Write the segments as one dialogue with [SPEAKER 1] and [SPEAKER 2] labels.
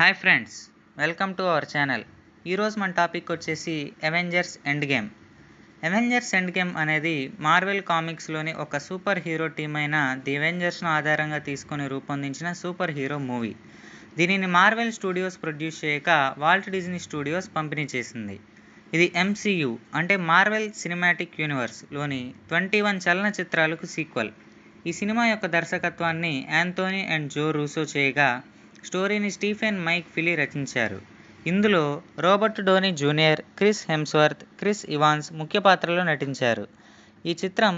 [SPEAKER 1] hi friends welcome to our channel ఈరోజు మన topic వచ్చేసి Avengers Endgame Avengers Endgame అనేది Marvel కామిక్స్లోని ఒక సూపర్ హీరో టీం అయిన ది అవెంజర్స్ను ఆధారంగా తీసుకొని రూపొందించిన సూపర్ హీరో మూవీ దీనిని మార్వెల్ స్టూడియోస్ ప్రొడ్యూస్ చేయక వాల్ట్ డిజ్నీ స్టూడియోస్ పంపిణీ చేసింది ఇది ఎంసీయు అంటే మార్వెల్ సినిమాటిక్ యూనివర్స్లోని ట్వంటీ వన్ చలనచిత్రాలకు సీక్వల్ ఈ సినిమా యొక్క దర్శకత్వాన్ని యాంతోనీ అండ్ జో రూసో చేయగా స్టోరీని స్టీఫెన్ మైక్ ఫిలీ రచించారు ఇందులో Robert Downey junior Chris Hemsworth Chris Evans ముఖ్య పాత్రలో నటించారు ఈ చిత్రం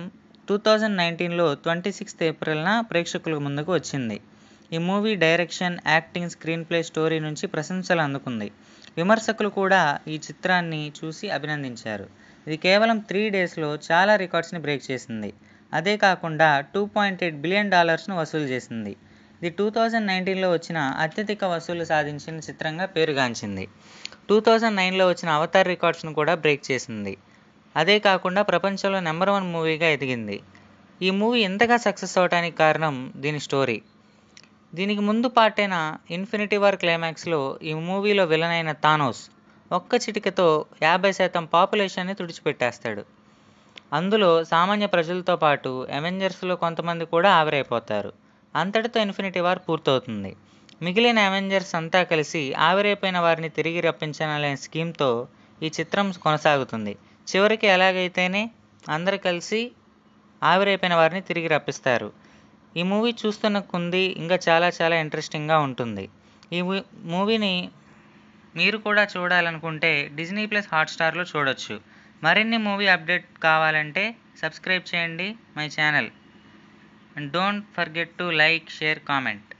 [SPEAKER 1] టూ థౌజండ్ నైన్టీన్లో ట్వంటీ సిక్స్త్ ఏప్రిల్న ప్రేక్షకుల ముందుకు వచ్చింది ఈ movie direction acting screenplay story నుంచి ప్రశంసలు అందుకుంది విమర్శకులు కూడా ఈ చిత్రాన్ని చూసి అభినందించారు ఇది కేవలం త్రీ డేస్లో చాలా రికార్డ్స్ని బ్రేక్ చేసింది అదే కాకుండా టూ పాయింట్ ఎయిట్ బిలియన్ డాలర్స్ను వసూలు చేసింది ఇది టూ థౌజండ్ నైన్టీన్లో వచ్చిన అత్యధిక వసూలు సాధించిన చిత్రంగా పేరుగాంచింది టూ థౌజండ్ నైన్లో వచ్చిన అవతార్ రికార్డ్స్ను కూడా బ్రేక్ చేసింది అదే కాకుండా ప్రపంచంలో నెంబర్ వన్ మూవీగా ఎదిగింది ఈ మూవీ ఎంతగా సక్సెస్ అవడానికి కారణం దీని స్టోరీ దీనికి ముందు పాటైన ఇన్ఫినిటీ వార్ క్లైమాక్స్లో ఈ మూవీలో విలన్ అయిన థానోస్ ఒక్క చిటికతో యాభై శాతం పాపులేషన్ని తుడిచిపెట్టేస్తాడు అందులో సామాన్య ప్రజలతో పాటు అవెంజర్స్లో కొంతమంది కూడా ఆవిరైపోతారు అంతటితో ఇన్ఫినిటీ వార్ పూర్తవుతుంది మిగిలిన అవెంజర్స్ అంతా కలిసి ఆవిరైపోయిన వారిని తిరిగి రప్పించాలనే స్కీమ్తో ఈ చిత్రం కొనసాగుతుంది చివరికి ఎలాగైతేనే అందరు కలిసి ఆవిరైపోయిన వారిని తిరిగి రప్పిస్తారు ఈ మూవీ చూస్తున్న కుంది ఇంకా చాలా చాలా ఇంట్రెస్టింగ్గా ఉంటుంది ఈ మూవీని మీరు కూడా చూడాలనుకుంటే డిజ్నీ ప్లస్ హాట్స్టార్లో చూడొచ్చు మరిన్ని మూవీ అప్డేట్ కావాలంటే సబ్స్క్రైబ్ చేయండి my channel and don't forget to like share comment